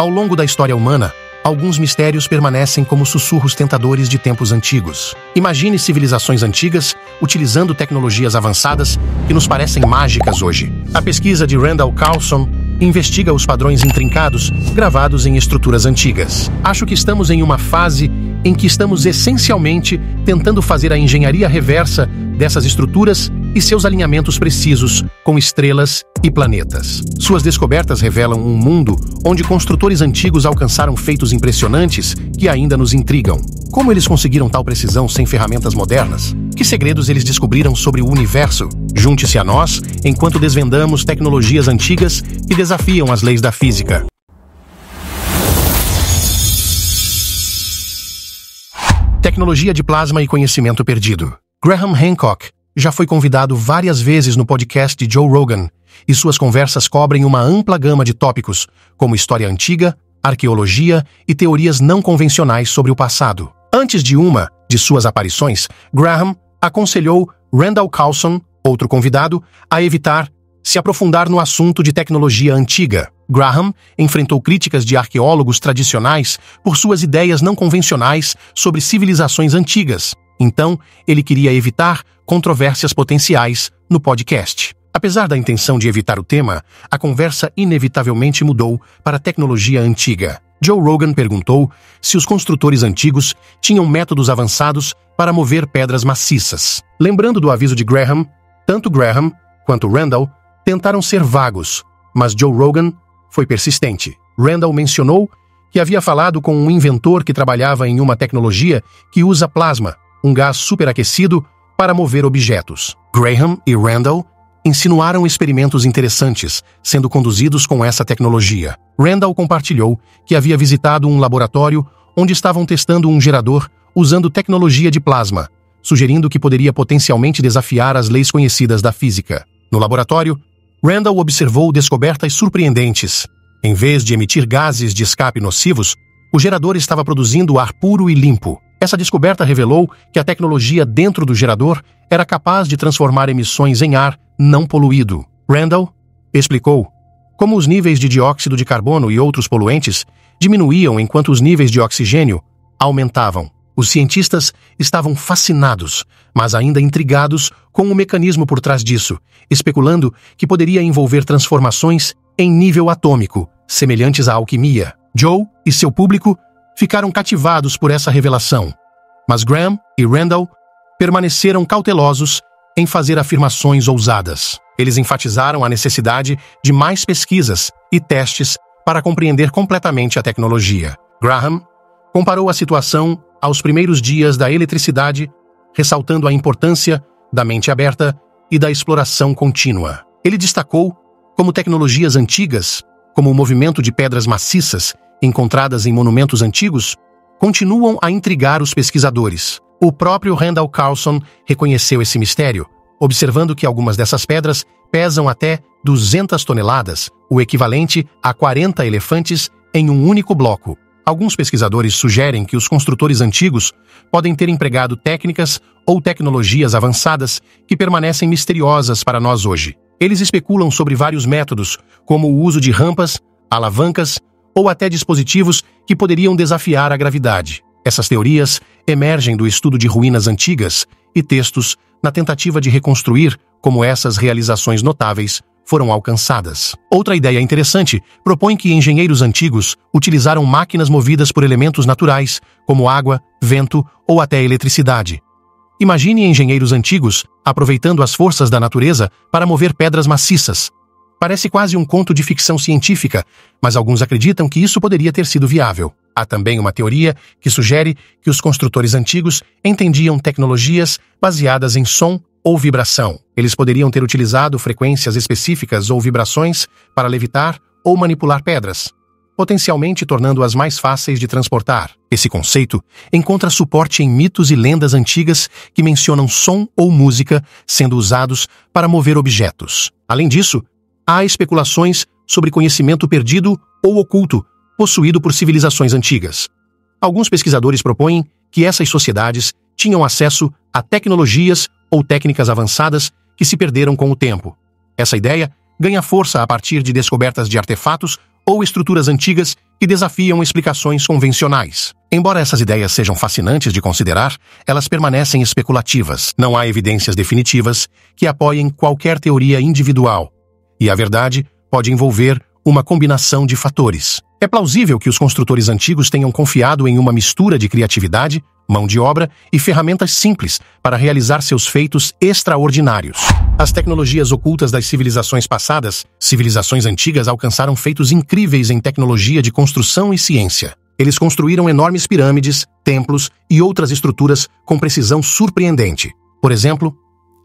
Ao longo da história humana, alguns mistérios permanecem como sussurros tentadores de tempos antigos. Imagine civilizações antigas utilizando tecnologias avançadas que nos parecem mágicas hoje. A pesquisa de Randall Carlson investiga os padrões intrincados gravados em estruturas antigas. Acho que estamos em uma fase em que estamos essencialmente tentando fazer a engenharia reversa dessas estruturas e seus alinhamentos precisos com estrelas e planetas. Suas descobertas revelam um mundo onde construtores antigos alcançaram feitos impressionantes que ainda nos intrigam. Como eles conseguiram tal precisão sem ferramentas modernas? Que segredos eles descobriram sobre o universo? Junte-se a nós enquanto desvendamos tecnologias antigas que desafiam as leis da física. Tecnologia de plasma e conhecimento perdido. Graham Hancock já foi convidado várias vezes no podcast de Joe Rogan, e suas conversas cobrem uma ampla gama de tópicos, como história antiga, arqueologia e teorias não convencionais sobre o passado. Antes de uma de suas aparições, Graham aconselhou Randall Carlson, outro convidado, a evitar se aprofundar no assunto de tecnologia antiga. Graham enfrentou críticas de arqueólogos tradicionais por suas ideias não convencionais sobre civilizações antigas. Então, ele queria evitar controvérsias potenciais no podcast. Apesar da intenção de evitar o tema, a conversa inevitavelmente mudou para a tecnologia antiga. Joe Rogan perguntou se os construtores antigos tinham métodos avançados para mover pedras maciças. Lembrando do aviso de Graham, tanto Graham quanto Randall tentaram ser vagos, mas Joe Rogan foi persistente. Randall mencionou que havia falado com um inventor que trabalhava em uma tecnologia que usa plasma, um gás superaquecido para mover objetos. Graham e Randall insinuaram experimentos interessantes sendo conduzidos com essa tecnologia. Randall compartilhou que havia visitado um laboratório onde estavam testando um gerador usando tecnologia de plasma, sugerindo que poderia potencialmente desafiar as leis conhecidas da física. No laboratório, Randall observou descobertas surpreendentes. Em vez de emitir gases de escape nocivos, o gerador estava produzindo ar puro e limpo. Essa descoberta revelou que a tecnologia dentro do gerador era capaz de transformar emissões em ar não poluído. Randall explicou como os níveis de dióxido de carbono e outros poluentes diminuíam enquanto os níveis de oxigênio aumentavam. Os cientistas estavam fascinados, mas ainda intrigados com o mecanismo por trás disso, especulando que poderia envolver transformações em nível atômico, semelhantes à alquimia. Joe e seu público ficaram cativados por essa revelação, mas Graham e Randall permaneceram cautelosos em fazer afirmações ousadas. Eles enfatizaram a necessidade de mais pesquisas e testes para compreender completamente a tecnologia. Graham comparou a situação aos primeiros dias da eletricidade, ressaltando a importância da mente aberta e da exploração contínua. Ele destacou como tecnologias antigas, como o movimento de pedras maciças encontradas em monumentos antigos, continuam a intrigar os pesquisadores. O próprio Randall Carlson reconheceu esse mistério, observando que algumas dessas pedras pesam até 200 toneladas, o equivalente a 40 elefantes em um único bloco. Alguns pesquisadores sugerem que os construtores antigos podem ter empregado técnicas ou tecnologias avançadas que permanecem misteriosas para nós hoje. Eles especulam sobre vários métodos, como o uso de rampas, alavancas ou até dispositivos que poderiam desafiar a gravidade. Essas teorias emergem do estudo de ruínas antigas e textos na tentativa de reconstruir como essas realizações notáveis foram alcançadas. Outra ideia interessante propõe que engenheiros antigos utilizaram máquinas movidas por elementos naturais, como água, vento ou até eletricidade. Imagine engenheiros antigos aproveitando as forças da natureza para mover pedras maciças, Parece quase um conto de ficção científica, mas alguns acreditam que isso poderia ter sido viável. Há também uma teoria que sugere que os construtores antigos entendiam tecnologias baseadas em som ou vibração. Eles poderiam ter utilizado frequências específicas ou vibrações para levitar ou manipular pedras, potencialmente tornando-as mais fáceis de transportar. Esse conceito encontra suporte em mitos e lendas antigas que mencionam som ou música sendo usados para mover objetos. Além disso, há especulações sobre conhecimento perdido ou oculto possuído por civilizações antigas. Alguns pesquisadores propõem que essas sociedades tinham acesso a tecnologias ou técnicas avançadas que se perderam com o tempo. Essa ideia ganha força a partir de descobertas de artefatos ou estruturas antigas que desafiam explicações convencionais. Embora essas ideias sejam fascinantes de considerar, elas permanecem especulativas. Não há evidências definitivas que apoiem qualquer teoria individual e a verdade pode envolver uma combinação de fatores. É plausível que os construtores antigos tenham confiado em uma mistura de criatividade, mão de obra e ferramentas simples para realizar seus feitos extraordinários. As tecnologias ocultas das civilizações passadas, civilizações antigas alcançaram feitos incríveis em tecnologia de construção e ciência. Eles construíram enormes pirâmides, templos e outras estruturas com precisão surpreendente. Por exemplo,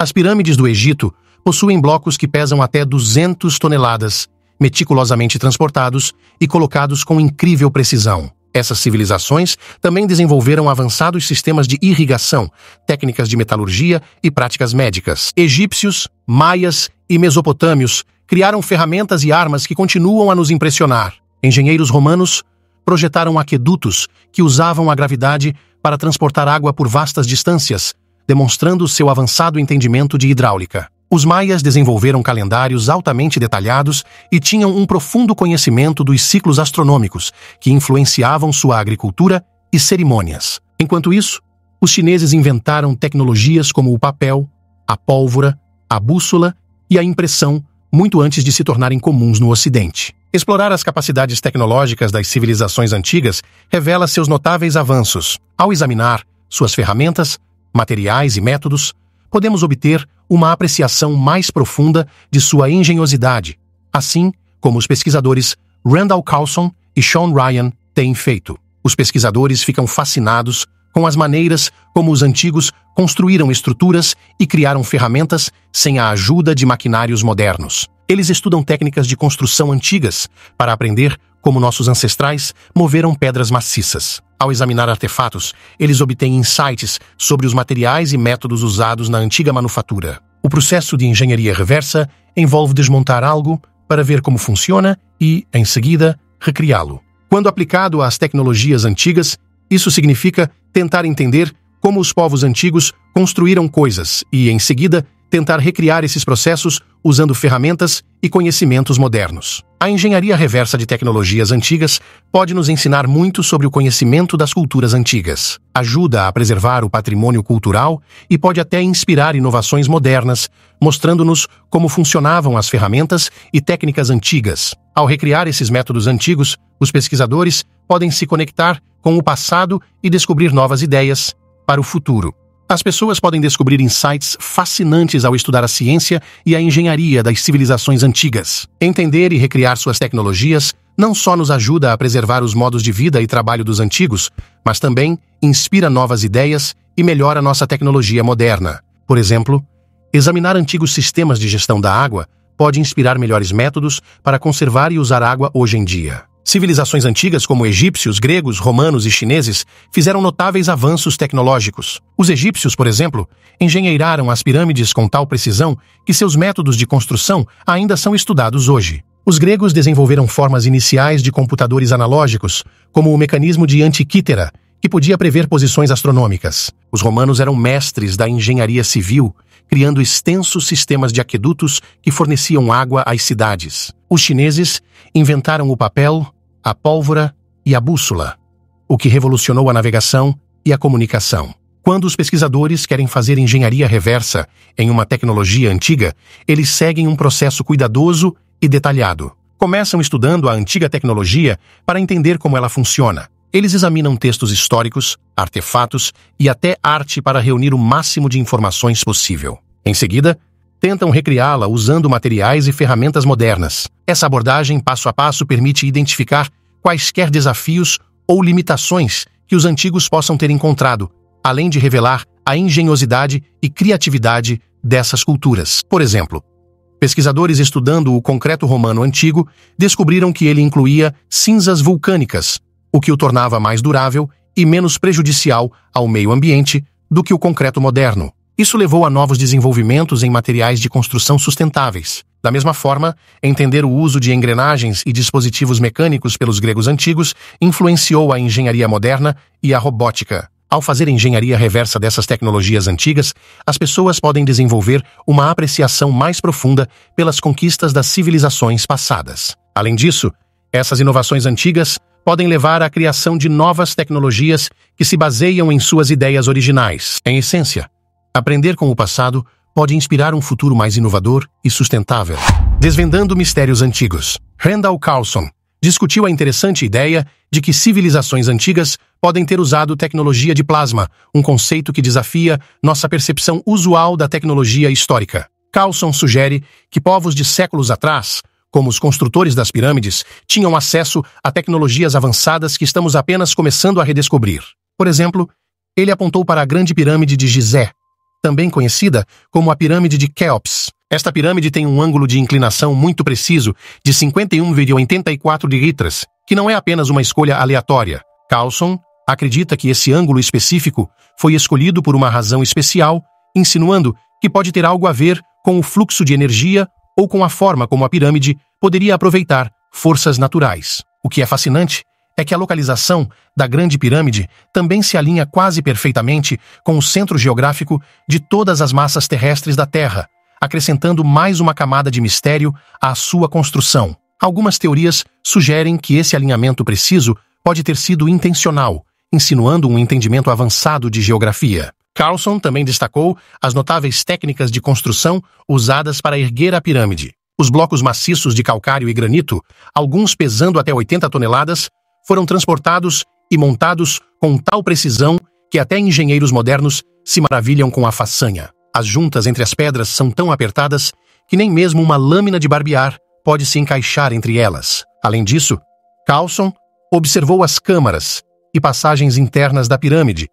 as pirâmides do Egito possuem blocos que pesam até 200 toneladas, meticulosamente transportados e colocados com incrível precisão. Essas civilizações também desenvolveram avançados sistemas de irrigação, técnicas de metalurgia e práticas médicas. Egípcios, maias e mesopotâmios criaram ferramentas e armas que continuam a nos impressionar. Engenheiros romanos projetaram aquedutos que usavam a gravidade para transportar água por vastas distâncias, demonstrando seu avançado entendimento de hidráulica. Os maias desenvolveram calendários altamente detalhados e tinham um profundo conhecimento dos ciclos astronômicos que influenciavam sua agricultura e cerimônias. Enquanto isso, os chineses inventaram tecnologias como o papel, a pólvora, a bússola e a impressão muito antes de se tornarem comuns no Ocidente. Explorar as capacidades tecnológicas das civilizações antigas revela seus notáveis avanços. Ao examinar suas ferramentas, materiais e métodos, podemos obter uma apreciação mais profunda de sua engenhosidade, assim como os pesquisadores Randall Carlson e Sean Ryan têm feito. Os pesquisadores ficam fascinados com as maneiras como os antigos construíram estruturas e criaram ferramentas sem a ajuda de maquinários modernos. Eles estudam técnicas de construção antigas para aprender como nossos ancestrais, moveram pedras maciças. Ao examinar artefatos, eles obtêm insights sobre os materiais e métodos usados na antiga manufatura. O processo de engenharia reversa envolve desmontar algo para ver como funciona e, em seguida, recriá-lo. Quando aplicado às tecnologias antigas, isso significa tentar entender como os povos antigos construíram coisas e, em seguida, tentar recriar esses processos usando ferramentas e conhecimentos modernos. A engenharia reversa de tecnologias antigas pode nos ensinar muito sobre o conhecimento das culturas antigas. Ajuda a preservar o patrimônio cultural e pode até inspirar inovações modernas, mostrando-nos como funcionavam as ferramentas e técnicas antigas. Ao recriar esses métodos antigos, os pesquisadores podem se conectar com o passado e descobrir novas ideias para o futuro. As pessoas podem descobrir insights fascinantes ao estudar a ciência e a engenharia das civilizações antigas. Entender e recriar suas tecnologias não só nos ajuda a preservar os modos de vida e trabalho dos antigos, mas também inspira novas ideias e melhora nossa tecnologia moderna. Por exemplo, examinar antigos sistemas de gestão da água pode inspirar melhores métodos para conservar e usar água hoje em dia. Civilizações antigas como egípcios, gregos, romanos e chineses fizeram notáveis avanços tecnológicos. Os egípcios, por exemplo, engenheiraram as pirâmides com tal precisão que seus métodos de construção ainda são estudados hoje. Os gregos desenvolveram formas iniciais de computadores analógicos, como o mecanismo de Antiquítera, que podia prever posições astronômicas. Os romanos eram mestres da engenharia civil, criando extensos sistemas de aquedutos que forneciam água às cidades. Os chineses inventaram o papel, a pólvora e a bússola, o que revolucionou a navegação e a comunicação. Quando os pesquisadores querem fazer engenharia reversa em uma tecnologia antiga, eles seguem um processo cuidadoso e detalhado. Começam estudando a antiga tecnologia para entender como ela funciona. Eles examinam textos históricos, artefatos e até arte para reunir o máximo de informações possível. Em seguida, tentam recriá-la usando materiais e ferramentas modernas. Essa abordagem passo a passo permite identificar quaisquer desafios ou limitações que os antigos possam ter encontrado, além de revelar a engenhosidade e criatividade dessas culturas. Por exemplo, pesquisadores estudando o concreto romano antigo descobriram que ele incluía cinzas vulcânicas, o que o tornava mais durável e menos prejudicial ao meio ambiente do que o concreto moderno. Isso levou a novos desenvolvimentos em materiais de construção sustentáveis. Da mesma forma, entender o uso de engrenagens e dispositivos mecânicos pelos gregos antigos influenciou a engenharia moderna e a robótica. Ao fazer engenharia reversa dessas tecnologias antigas, as pessoas podem desenvolver uma apreciação mais profunda pelas conquistas das civilizações passadas. Além disso, essas inovações antigas podem levar à criação de novas tecnologias que se baseiam em suas ideias originais. Em essência, Aprender com o passado pode inspirar um futuro mais inovador e sustentável. Desvendando mistérios antigos, Randall Carlson discutiu a interessante ideia de que civilizações antigas podem ter usado tecnologia de plasma, um conceito que desafia nossa percepção usual da tecnologia histórica. Carlson sugere que povos de séculos atrás, como os construtores das pirâmides, tinham acesso a tecnologias avançadas que estamos apenas começando a redescobrir. Por exemplo, ele apontou para a Grande Pirâmide de Gizé, também conhecida como a pirâmide de Keops. Esta pirâmide tem um ângulo de inclinação muito preciso de 51,84 litras, que não é apenas uma escolha aleatória. Carlson acredita que esse ângulo específico foi escolhido por uma razão especial, insinuando que pode ter algo a ver com o fluxo de energia ou com a forma como a pirâmide poderia aproveitar forças naturais. O que é fascinante é que a localização da Grande Pirâmide também se alinha quase perfeitamente com o centro geográfico de todas as massas terrestres da Terra, acrescentando mais uma camada de mistério à sua construção. Algumas teorias sugerem que esse alinhamento preciso pode ter sido intencional, insinuando um entendimento avançado de geografia. Carlson também destacou as notáveis técnicas de construção usadas para erguer a pirâmide. Os blocos maciços de calcário e granito, alguns pesando até 80 toneladas, foram transportados e montados com tal precisão que até engenheiros modernos se maravilham com a façanha. As juntas entre as pedras são tão apertadas que nem mesmo uma lâmina de barbear pode se encaixar entre elas. Além disso, Carlson observou as câmaras e passagens internas da pirâmide,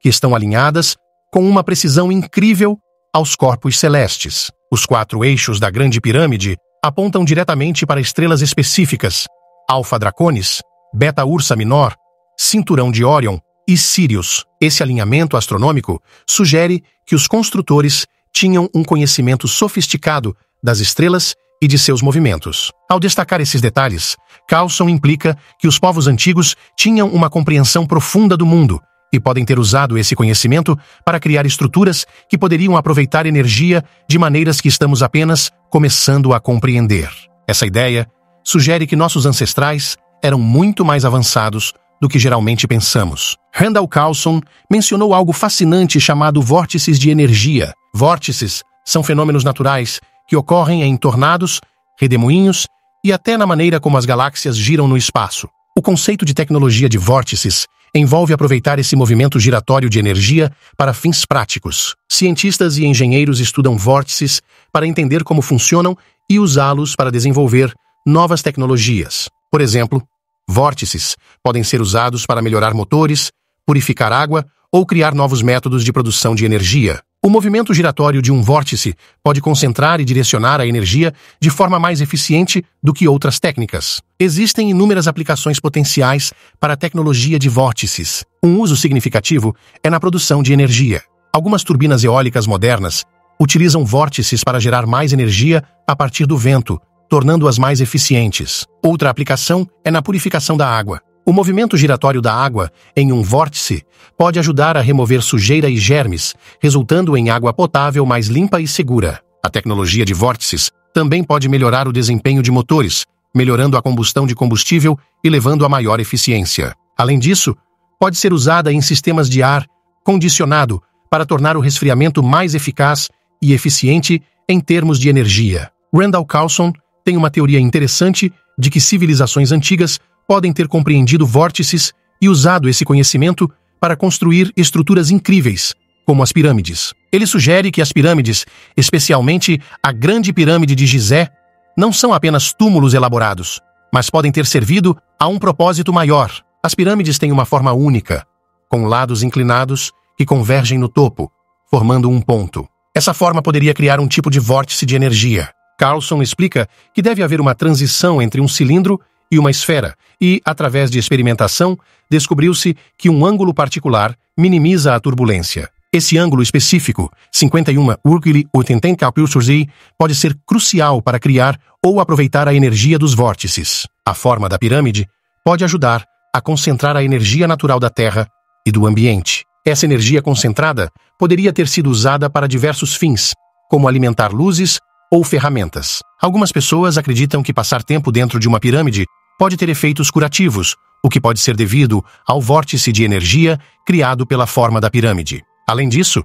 que estão alinhadas com uma precisão incrível aos corpos celestes. Os quatro eixos da Grande Pirâmide apontam diretamente para estrelas específicas, Alfa Draconis, Beta Ursa Menor, Cinturão de Orion e Sirius. Esse alinhamento astronômico sugere que os construtores tinham um conhecimento sofisticado das estrelas e de seus movimentos. Ao destacar esses detalhes, Carlson implica que os povos antigos tinham uma compreensão profunda do mundo e podem ter usado esse conhecimento para criar estruturas que poderiam aproveitar energia de maneiras que estamos apenas começando a compreender. Essa ideia sugere que nossos ancestrais eram muito mais avançados do que geralmente pensamos. Randall Carlson mencionou algo fascinante chamado vórtices de energia. Vórtices são fenômenos naturais que ocorrem em tornados, redemoinhos e até na maneira como as galáxias giram no espaço. O conceito de tecnologia de vórtices envolve aproveitar esse movimento giratório de energia para fins práticos. Cientistas e engenheiros estudam vórtices para entender como funcionam e usá-los para desenvolver novas tecnologias. Por exemplo, vórtices podem ser usados para melhorar motores, purificar água ou criar novos métodos de produção de energia. O movimento giratório de um vórtice pode concentrar e direcionar a energia de forma mais eficiente do que outras técnicas. Existem inúmeras aplicações potenciais para a tecnologia de vórtices. Um uso significativo é na produção de energia. Algumas turbinas eólicas modernas utilizam vórtices para gerar mais energia a partir do vento, tornando-as mais eficientes. Outra aplicação é na purificação da água. O movimento giratório da água em um vórtice pode ajudar a remover sujeira e germes, resultando em água potável mais limpa e segura. A tecnologia de vórtices também pode melhorar o desempenho de motores, melhorando a combustão de combustível e levando a maior eficiência. Além disso, pode ser usada em sistemas de ar condicionado para tornar o resfriamento mais eficaz e eficiente em termos de energia. Randall Carlson tem uma teoria interessante de que civilizações antigas podem ter compreendido vórtices e usado esse conhecimento para construir estruturas incríveis, como as pirâmides. Ele sugere que as pirâmides, especialmente a Grande Pirâmide de Gizé, não são apenas túmulos elaborados, mas podem ter servido a um propósito maior. As pirâmides têm uma forma única, com lados inclinados que convergem no topo, formando um ponto. Essa forma poderia criar um tipo de vórtice de energia, Carlson explica que deve haver uma transição entre um cilindro e uma esfera, e, através de experimentação, descobriu-se que um ângulo particular minimiza a turbulência. Esse ângulo específico, 51,80 pode ser crucial para criar ou aproveitar a energia dos vórtices. A forma da pirâmide pode ajudar a concentrar a energia natural da Terra e do ambiente. Essa energia concentrada poderia ter sido usada para diversos fins, como alimentar luzes ou ferramentas. Algumas pessoas acreditam que passar tempo dentro de uma pirâmide pode ter efeitos curativos, o que pode ser devido ao vórtice de energia criado pela forma da pirâmide. Além disso,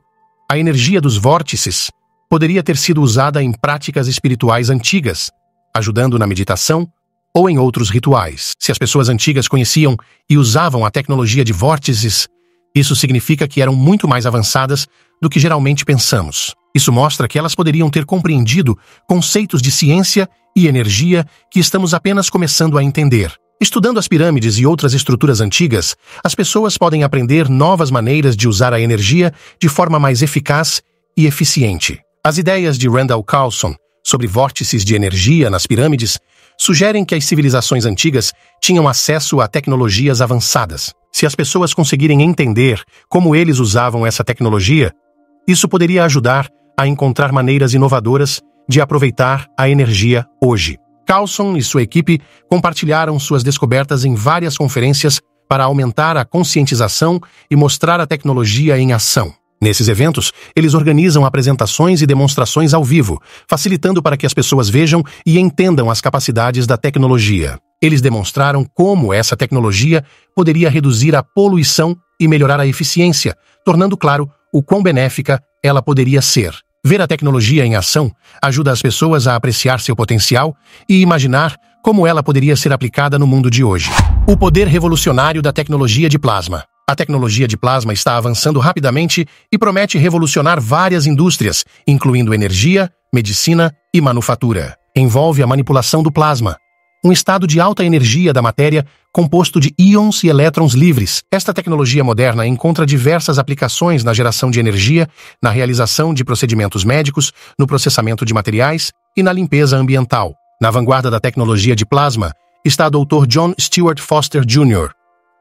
a energia dos vórtices poderia ter sido usada em práticas espirituais antigas, ajudando na meditação ou em outros rituais. Se as pessoas antigas conheciam e usavam a tecnologia de vórtices, isso significa que eram muito mais avançadas do que geralmente pensamos. Isso mostra que elas poderiam ter compreendido conceitos de ciência e energia que estamos apenas começando a entender. Estudando as pirâmides e outras estruturas antigas, as pessoas podem aprender novas maneiras de usar a energia de forma mais eficaz e eficiente. As ideias de Randall Carlson sobre vórtices de energia nas pirâmides sugerem que as civilizações antigas tinham acesso a tecnologias avançadas. Se as pessoas conseguirem entender como eles usavam essa tecnologia, isso poderia ajudar a encontrar maneiras inovadoras de aproveitar a energia hoje. Carlson e sua equipe compartilharam suas descobertas em várias conferências para aumentar a conscientização e mostrar a tecnologia em ação. Nesses eventos, eles organizam apresentações e demonstrações ao vivo, facilitando para que as pessoas vejam e entendam as capacidades da tecnologia. Eles demonstraram como essa tecnologia poderia reduzir a poluição e melhorar a eficiência, tornando claro o quão benéfica ela poderia ser. Ver a tecnologia em ação ajuda as pessoas a apreciar seu potencial e imaginar como ela poderia ser aplicada no mundo de hoje. O poder revolucionário da tecnologia de plasma. A tecnologia de plasma está avançando rapidamente e promete revolucionar várias indústrias, incluindo energia, medicina e manufatura. Envolve a manipulação do plasma, um estado de alta energia da matéria composto de íons e elétrons livres. Esta tecnologia moderna encontra diversas aplicações na geração de energia, na realização de procedimentos médicos, no processamento de materiais e na limpeza ambiental. Na vanguarda da tecnologia de plasma está Dr. John Stewart Foster Jr.,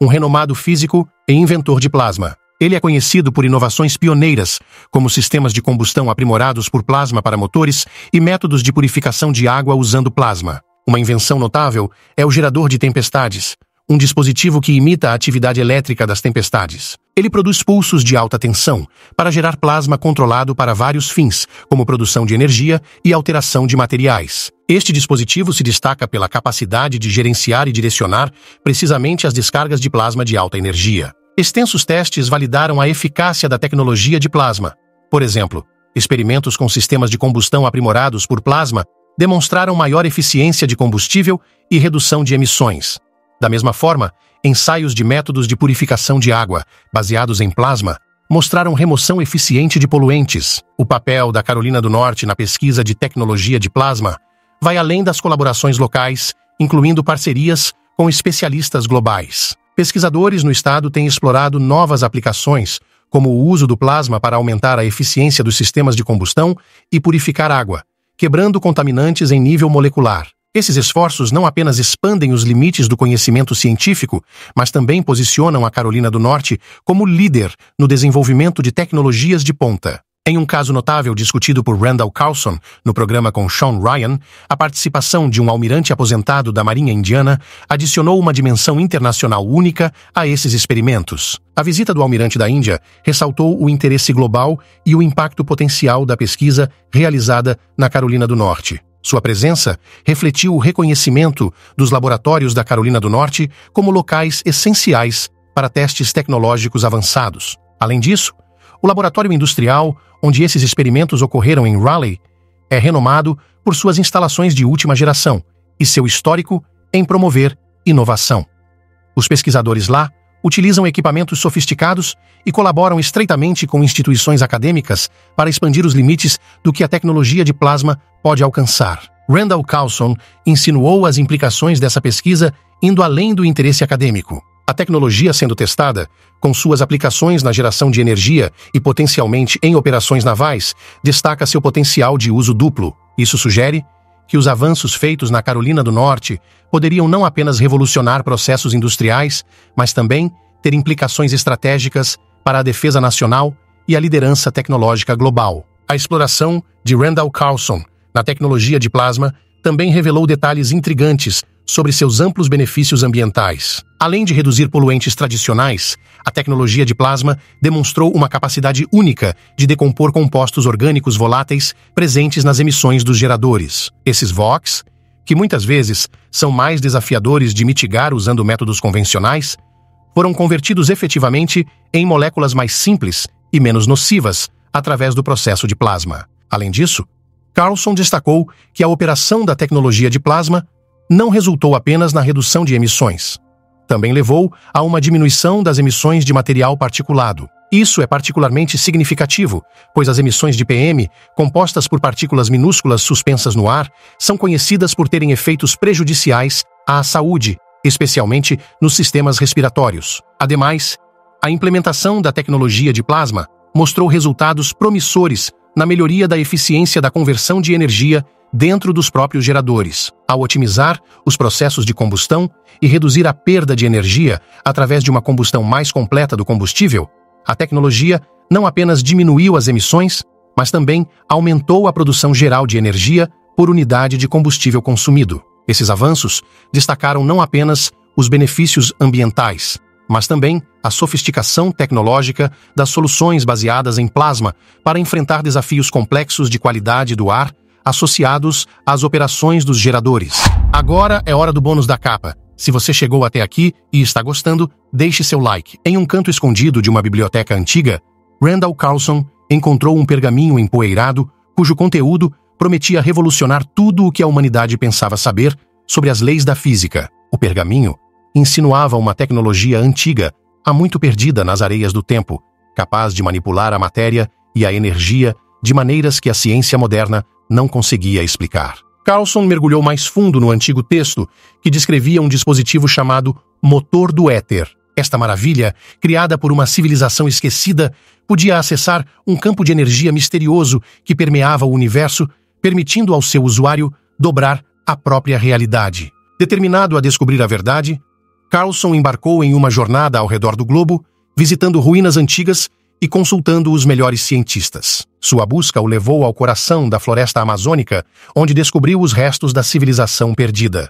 um renomado físico e inventor de plasma. Ele é conhecido por inovações pioneiras, como sistemas de combustão aprimorados por plasma para motores e métodos de purificação de água usando plasma. Uma invenção notável é o gerador de tempestades, um dispositivo que imita a atividade elétrica das tempestades. Ele produz pulsos de alta tensão para gerar plasma controlado para vários fins, como produção de energia e alteração de materiais. Este dispositivo se destaca pela capacidade de gerenciar e direcionar precisamente as descargas de plasma de alta energia. Extensos testes validaram a eficácia da tecnologia de plasma. Por exemplo, experimentos com sistemas de combustão aprimorados por plasma demonstraram maior eficiência de combustível e redução de emissões. Da mesma forma, ensaios de métodos de purificação de água, baseados em plasma, mostraram remoção eficiente de poluentes. O papel da Carolina do Norte na pesquisa de tecnologia de plasma vai além das colaborações locais, incluindo parcerias com especialistas globais. Pesquisadores no estado têm explorado novas aplicações, como o uso do plasma para aumentar a eficiência dos sistemas de combustão e purificar água, quebrando contaminantes em nível molecular. Esses esforços não apenas expandem os limites do conhecimento científico, mas também posicionam a Carolina do Norte como líder no desenvolvimento de tecnologias de ponta. Em um caso notável discutido por Randall Carlson no programa com Sean Ryan, a participação de um almirante aposentado da Marinha Indiana adicionou uma dimensão internacional única a esses experimentos. A visita do almirante da Índia ressaltou o interesse global e o impacto potencial da pesquisa realizada na Carolina do Norte. Sua presença refletiu o reconhecimento dos laboratórios da Carolina do Norte como locais essenciais para testes tecnológicos avançados. Além disso, o laboratório industrial, onde esses experimentos ocorreram em Raleigh, é renomado por suas instalações de última geração e seu histórico em promover inovação. Os pesquisadores lá utilizam equipamentos sofisticados e colaboram estreitamente com instituições acadêmicas para expandir os limites do que a tecnologia de plasma pode alcançar. Randall Carlson insinuou as implicações dessa pesquisa indo além do interesse acadêmico. A tecnologia sendo testada com suas aplicações na geração de energia e potencialmente em operações navais, destaca seu potencial de uso duplo. Isso sugere que os avanços feitos na Carolina do Norte poderiam não apenas revolucionar processos industriais, mas também ter implicações estratégicas para a defesa nacional e a liderança tecnológica global. A exploração de Randall Carlson na tecnologia de plasma também revelou detalhes intrigantes sobre seus amplos benefícios ambientais. Além de reduzir poluentes tradicionais, a tecnologia de plasma demonstrou uma capacidade única de decompor compostos orgânicos voláteis presentes nas emissões dos geradores. Esses VOCs, que muitas vezes são mais desafiadores de mitigar usando métodos convencionais, foram convertidos efetivamente em moléculas mais simples e menos nocivas através do processo de plasma. Além disso, Carlson destacou que a operação da tecnologia de plasma não resultou apenas na redução de emissões. Também levou a uma diminuição das emissões de material particulado. Isso é particularmente significativo, pois as emissões de PM, compostas por partículas minúsculas suspensas no ar, são conhecidas por terem efeitos prejudiciais à saúde, especialmente nos sistemas respiratórios. Ademais, a implementação da tecnologia de plasma mostrou resultados promissores na melhoria da eficiência da conversão de energia dentro dos próprios geradores, ao otimizar os processos de combustão e reduzir a perda de energia através de uma combustão mais completa do combustível, a tecnologia não apenas diminuiu as emissões, mas também aumentou a produção geral de energia por unidade de combustível consumido. Esses avanços destacaram não apenas os benefícios ambientais, mas também a sofisticação tecnológica das soluções baseadas em plasma para enfrentar desafios complexos de qualidade do ar associados às operações dos geradores. Agora é hora do bônus da capa. Se você chegou até aqui e está gostando, deixe seu like. Em um canto escondido de uma biblioteca antiga, Randall Carlson encontrou um pergaminho empoeirado cujo conteúdo prometia revolucionar tudo o que a humanidade pensava saber sobre as leis da física. O pergaminho insinuava uma tecnologia antiga, há muito perdida nas areias do tempo, capaz de manipular a matéria e a energia de maneiras que a ciência moderna não conseguia explicar. Carlson mergulhou mais fundo no antigo texto, que descrevia um dispositivo chamado motor do éter. Esta maravilha, criada por uma civilização esquecida, podia acessar um campo de energia misterioso que permeava o universo, permitindo ao seu usuário dobrar a própria realidade. Determinado a descobrir a verdade, Carlson embarcou em uma jornada ao redor do globo, visitando ruínas antigas e consultando os melhores cientistas. Sua busca o levou ao coração da floresta amazônica, onde descobriu os restos da civilização perdida.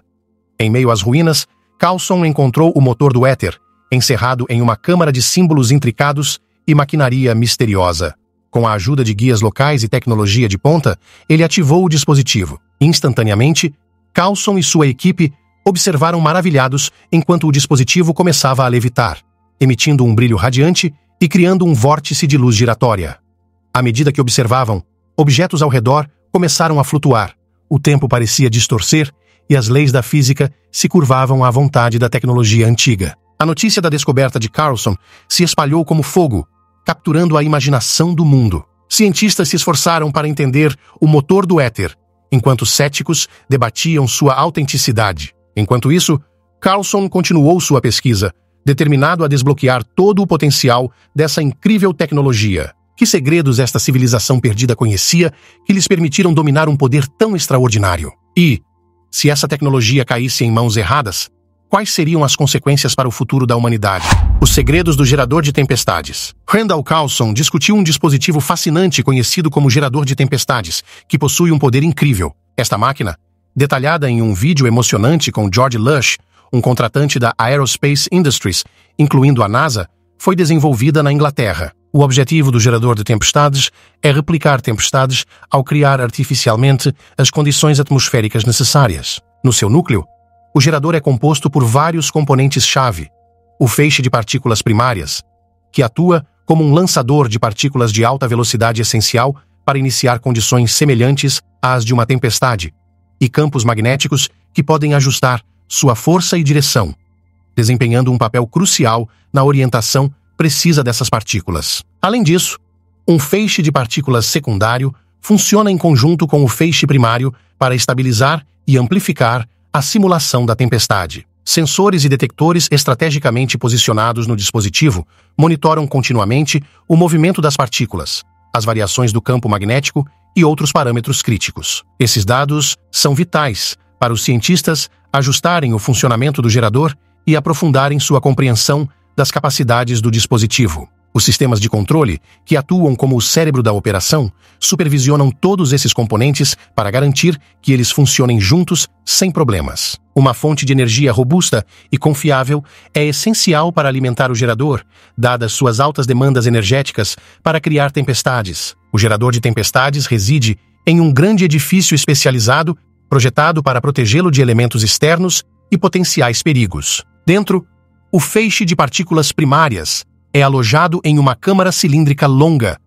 Em meio às ruínas, Carlson encontrou o motor do éter, encerrado em uma câmara de símbolos intricados e maquinaria misteriosa. Com a ajuda de guias locais e tecnologia de ponta, ele ativou o dispositivo. Instantaneamente, Carlson e sua equipe observaram maravilhados enquanto o dispositivo começava a levitar, emitindo um brilho radiante e criando um vórtice de luz giratória. À medida que observavam, objetos ao redor começaram a flutuar, o tempo parecia distorcer e as leis da física se curvavam à vontade da tecnologia antiga. A notícia da descoberta de Carlson se espalhou como fogo, capturando a imaginação do mundo. Cientistas se esforçaram para entender o motor do éter, enquanto céticos debatiam sua autenticidade. Enquanto isso, Carlson continuou sua pesquisa, determinado a desbloquear todo o potencial dessa incrível tecnologia. Que segredos esta civilização perdida conhecia que lhes permitiram dominar um poder tão extraordinário? E, se essa tecnologia caísse em mãos erradas, quais seriam as consequências para o futuro da humanidade? Os segredos do gerador de tempestades. Randall Carlson discutiu um dispositivo fascinante conhecido como gerador de tempestades, que possui um poder incrível. Esta máquina, detalhada em um vídeo emocionante com George Lush, um contratante da Aerospace Industries, incluindo a NASA, foi desenvolvida na Inglaterra. O objetivo do gerador de tempestades é replicar tempestades ao criar artificialmente as condições atmosféricas necessárias. No seu núcleo, o gerador é composto por vários componentes-chave. O feixe de partículas primárias, que atua como um lançador de partículas de alta velocidade essencial para iniciar condições semelhantes às de uma tempestade, e campos magnéticos que podem ajustar sua força e direção, desempenhando um papel crucial na orientação precisa dessas partículas. Além disso, um feixe de partículas secundário funciona em conjunto com o feixe primário para estabilizar e amplificar a simulação da tempestade. Sensores e detectores estrategicamente posicionados no dispositivo monitoram continuamente o movimento das partículas, as variações do campo magnético e outros parâmetros críticos. Esses dados são vitais para os cientistas ajustarem o funcionamento do gerador e aprofundarem sua compreensão das capacidades do dispositivo. Os sistemas de controle, que atuam como o cérebro da operação, supervisionam todos esses componentes para garantir que eles funcionem juntos sem problemas. Uma fonte de energia robusta e confiável é essencial para alimentar o gerador, dadas suas altas demandas energéticas para criar tempestades. O gerador de tempestades reside em um grande edifício especializado projetado para protegê-lo de elementos externos e potenciais perigos. Dentro, o feixe de partículas primárias é alojado em uma câmara cilíndrica longa,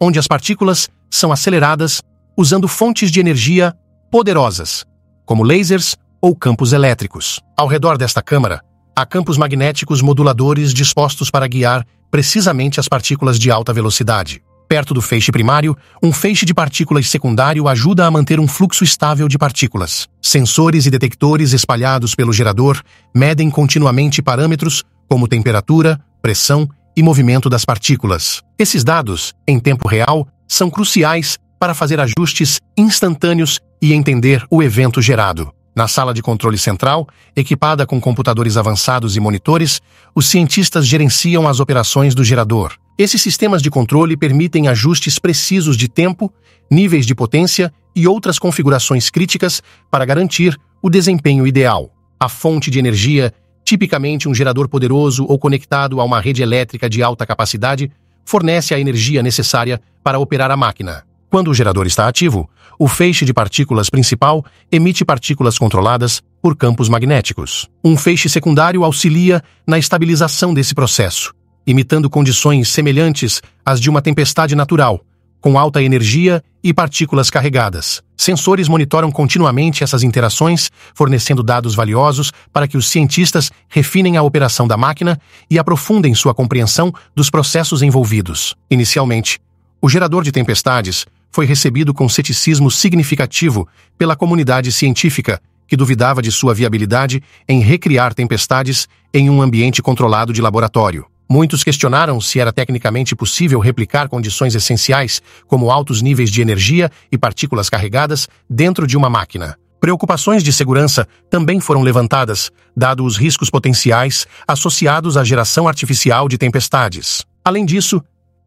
onde as partículas são aceleradas usando fontes de energia poderosas, como lasers ou campos elétricos. Ao redor desta câmara, há campos magnéticos moduladores dispostos para guiar precisamente as partículas de alta velocidade. Perto do feixe primário, um feixe de partículas secundário ajuda a manter um fluxo estável de partículas. Sensores e detectores espalhados pelo gerador medem continuamente parâmetros como temperatura, pressão e movimento das partículas. Esses dados, em tempo real, são cruciais para fazer ajustes instantâneos e entender o evento gerado. Na sala de controle central, equipada com computadores avançados e monitores, os cientistas gerenciam as operações do gerador. Esses sistemas de controle permitem ajustes precisos de tempo, níveis de potência e outras configurações críticas para garantir o desempenho ideal. A fonte de energia, tipicamente um gerador poderoso ou conectado a uma rede elétrica de alta capacidade, fornece a energia necessária para operar a máquina. Quando o gerador está ativo, o feixe de partículas principal emite partículas controladas por campos magnéticos. Um feixe secundário auxilia na estabilização desse processo, imitando condições semelhantes às de uma tempestade natural, com alta energia e partículas carregadas. Sensores monitoram continuamente essas interações, fornecendo dados valiosos para que os cientistas refinem a operação da máquina e aprofundem sua compreensão dos processos envolvidos. Inicialmente, o gerador de tempestades foi recebido com ceticismo significativo pela comunidade científica, que duvidava de sua viabilidade em recriar tempestades em um ambiente controlado de laboratório. Muitos questionaram se era tecnicamente possível replicar condições essenciais, como altos níveis de energia e partículas carregadas, dentro de uma máquina. Preocupações de segurança também foram levantadas, dado os riscos potenciais associados à geração artificial de tempestades. Além disso,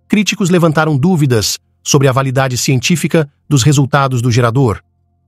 críticos levantaram dúvidas sobre a validade científica dos resultados do gerador,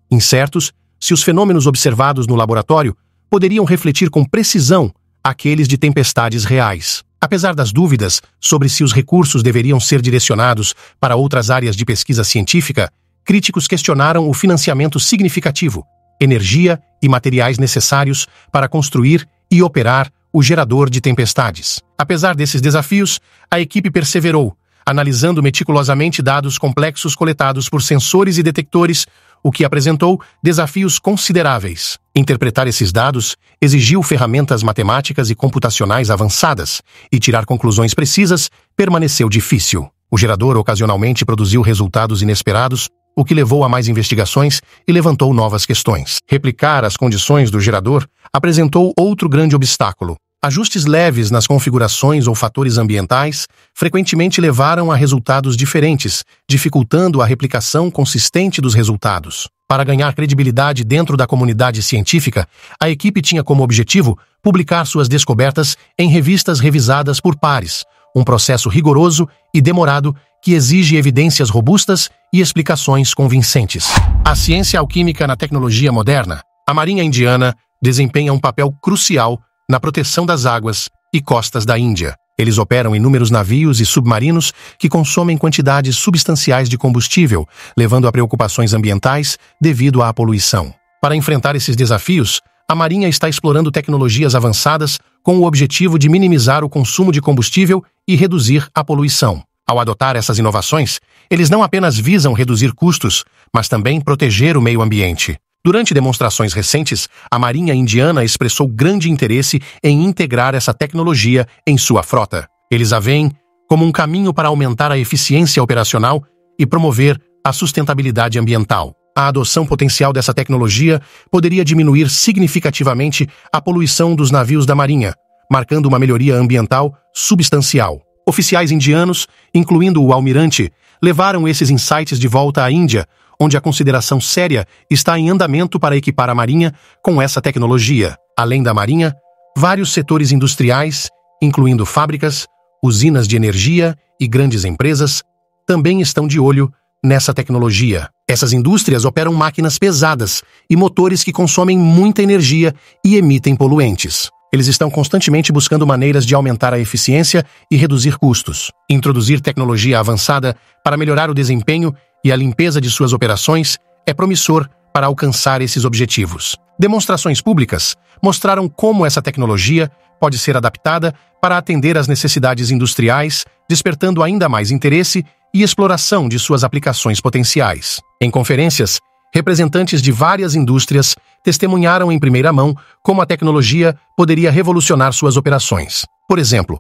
incertos se os fenômenos observados no laboratório poderiam refletir com precisão aqueles de tempestades reais. Apesar das dúvidas sobre se os recursos deveriam ser direcionados para outras áreas de pesquisa científica, críticos questionaram o financiamento significativo, energia e materiais necessários para construir e operar o gerador de tempestades. Apesar desses desafios, a equipe perseverou, analisando meticulosamente dados complexos coletados por sensores e detectores o que apresentou desafios consideráveis. Interpretar esses dados exigiu ferramentas matemáticas e computacionais avançadas, e tirar conclusões precisas permaneceu difícil. O gerador ocasionalmente produziu resultados inesperados, o que levou a mais investigações e levantou novas questões. Replicar as condições do gerador apresentou outro grande obstáculo, Ajustes leves nas configurações ou fatores ambientais frequentemente levaram a resultados diferentes, dificultando a replicação consistente dos resultados. Para ganhar credibilidade dentro da comunidade científica, a equipe tinha como objetivo publicar suas descobertas em revistas revisadas por pares, um processo rigoroso e demorado que exige evidências robustas e explicações convincentes. A ciência alquímica na tecnologia moderna, a Marinha Indiana desempenha um papel crucial na proteção das águas e costas da Índia. Eles operam inúmeros navios e submarinos que consomem quantidades substanciais de combustível, levando a preocupações ambientais devido à poluição. Para enfrentar esses desafios, a Marinha está explorando tecnologias avançadas com o objetivo de minimizar o consumo de combustível e reduzir a poluição. Ao adotar essas inovações, eles não apenas visam reduzir custos, mas também proteger o meio ambiente. Durante demonstrações recentes, a Marinha Indiana expressou grande interesse em integrar essa tecnologia em sua frota. Eles a veem como um caminho para aumentar a eficiência operacional e promover a sustentabilidade ambiental. A adoção potencial dessa tecnologia poderia diminuir significativamente a poluição dos navios da Marinha, marcando uma melhoria ambiental substancial. Oficiais indianos, incluindo o almirante, levaram esses insights de volta à Índia, onde a consideração séria está em andamento para equipar a Marinha com essa tecnologia. Além da Marinha, vários setores industriais, incluindo fábricas, usinas de energia e grandes empresas, também estão de olho nessa tecnologia. Essas indústrias operam máquinas pesadas e motores que consomem muita energia e emitem poluentes. Eles estão constantemente buscando maneiras de aumentar a eficiência e reduzir custos, introduzir tecnologia avançada para melhorar o desempenho e a limpeza de suas operações é promissor para alcançar esses objetivos. Demonstrações públicas mostraram como essa tecnologia pode ser adaptada para atender às necessidades industriais, despertando ainda mais interesse e exploração de suas aplicações potenciais. Em conferências, representantes de várias indústrias testemunharam em primeira mão como a tecnologia poderia revolucionar suas operações. Por exemplo,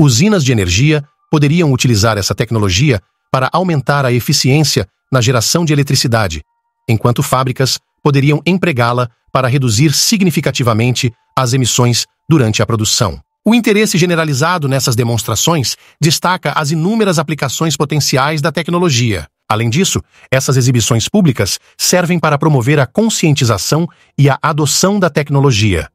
usinas de energia poderiam utilizar essa tecnologia para aumentar a eficiência na geração de eletricidade, enquanto fábricas poderiam empregá-la para reduzir significativamente as emissões durante a produção. O interesse generalizado nessas demonstrações destaca as inúmeras aplicações potenciais da tecnologia. Além disso, essas exibições públicas servem para promover a conscientização e a adoção da tecnologia.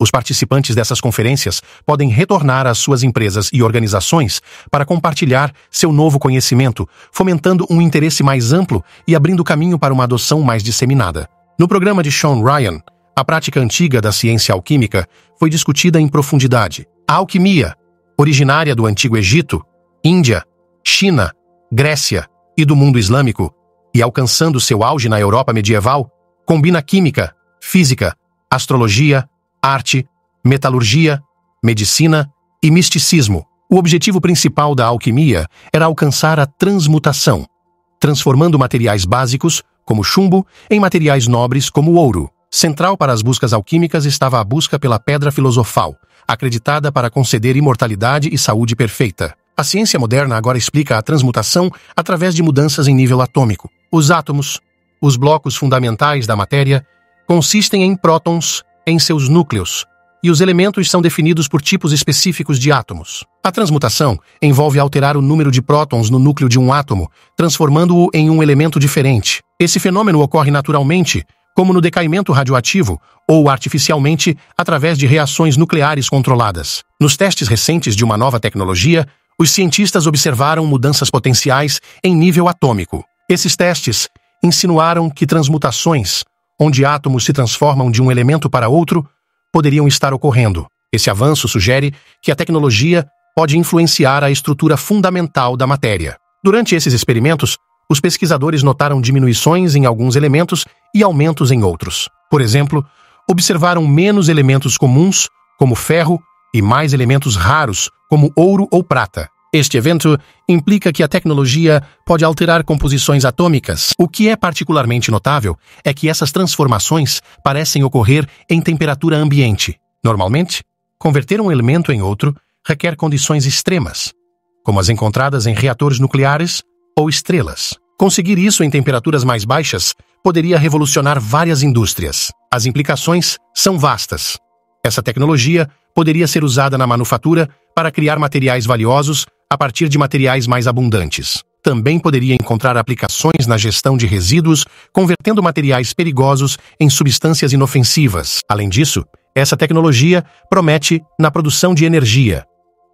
Os participantes dessas conferências podem retornar às suas empresas e organizações para compartilhar seu novo conhecimento, fomentando um interesse mais amplo e abrindo caminho para uma adoção mais disseminada. No programa de Sean Ryan, a prática antiga da ciência alquímica foi discutida em profundidade. A alquimia, originária do Antigo Egito, Índia, China, Grécia, e do mundo islâmico, e alcançando seu auge na Europa medieval, combina química, física, astrologia, arte, metalurgia, medicina e misticismo. O objetivo principal da alquimia era alcançar a transmutação, transformando materiais básicos, como chumbo, em materiais nobres, como ouro. Central para as buscas alquímicas estava a busca pela pedra filosofal, acreditada para conceder imortalidade e saúde perfeita. A ciência moderna agora explica a transmutação através de mudanças em nível atômico. Os átomos, os blocos fundamentais da matéria, consistem em prótons em seus núcleos, e os elementos são definidos por tipos específicos de átomos. A transmutação envolve alterar o número de prótons no núcleo de um átomo, transformando-o em um elemento diferente. Esse fenômeno ocorre naturalmente, como no decaimento radioativo ou artificialmente através de reações nucleares controladas. Nos testes recentes de uma nova tecnologia, os cientistas observaram mudanças potenciais em nível atômico. Esses testes insinuaram que transmutações, onde átomos se transformam de um elemento para outro, poderiam estar ocorrendo. Esse avanço sugere que a tecnologia pode influenciar a estrutura fundamental da matéria. Durante esses experimentos, os pesquisadores notaram diminuições em alguns elementos e aumentos em outros. Por exemplo, observaram menos elementos comuns, como ferro, e mais elementos raros, como ouro ou prata. Este evento implica que a tecnologia pode alterar composições atômicas. O que é particularmente notável é que essas transformações parecem ocorrer em temperatura ambiente. Normalmente, converter um elemento em outro requer condições extremas, como as encontradas em reatores nucleares ou estrelas. Conseguir isso em temperaturas mais baixas poderia revolucionar várias indústrias. As implicações são vastas. Essa tecnologia poderia ser usada na manufatura para criar materiais valiosos a partir de materiais mais abundantes. Também poderia encontrar aplicações na gestão de resíduos, convertendo materiais perigosos em substâncias inofensivas. Além disso, essa tecnologia promete na produção de energia.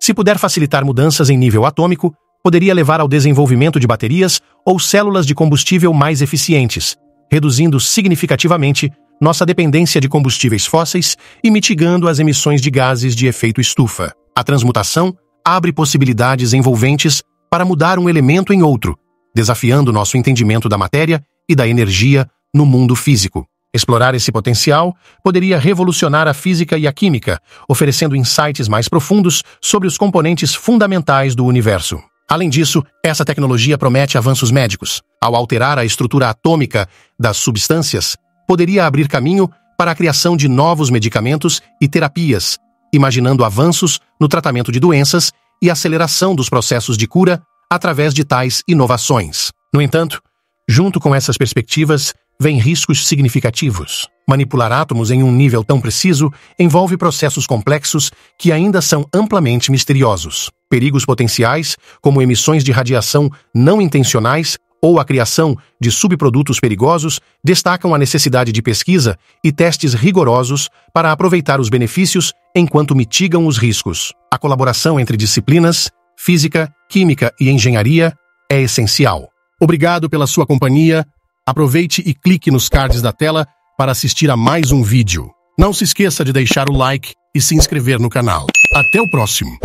Se puder facilitar mudanças em nível atômico, poderia levar ao desenvolvimento de baterias ou células de combustível mais eficientes, reduzindo significativamente nossa dependência de combustíveis fósseis e mitigando as emissões de gases de efeito estufa. A transmutação abre possibilidades envolventes para mudar um elemento em outro, desafiando nosso entendimento da matéria e da energia no mundo físico. Explorar esse potencial poderia revolucionar a física e a química, oferecendo insights mais profundos sobre os componentes fundamentais do universo. Além disso, essa tecnologia promete avanços médicos. Ao alterar a estrutura atômica das substâncias, poderia abrir caminho para a criação de novos medicamentos e terapias, imaginando avanços no tratamento de doenças e aceleração dos processos de cura através de tais inovações. No entanto, junto com essas perspectivas, vêm riscos significativos. Manipular átomos em um nível tão preciso envolve processos complexos que ainda são amplamente misteriosos. Perigos potenciais, como emissões de radiação não intencionais ou a criação de subprodutos perigosos destacam a necessidade de pesquisa e testes rigorosos para aproveitar os benefícios enquanto mitigam os riscos. A colaboração entre disciplinas, física, química e engenharia, é essencial. Obrigado pela sua companhia. Aproveite e clique nos cards da tela para assistir a mais um vídeo. Não se esqueça de deixar o like e se inscrever no canal. Até o próximo!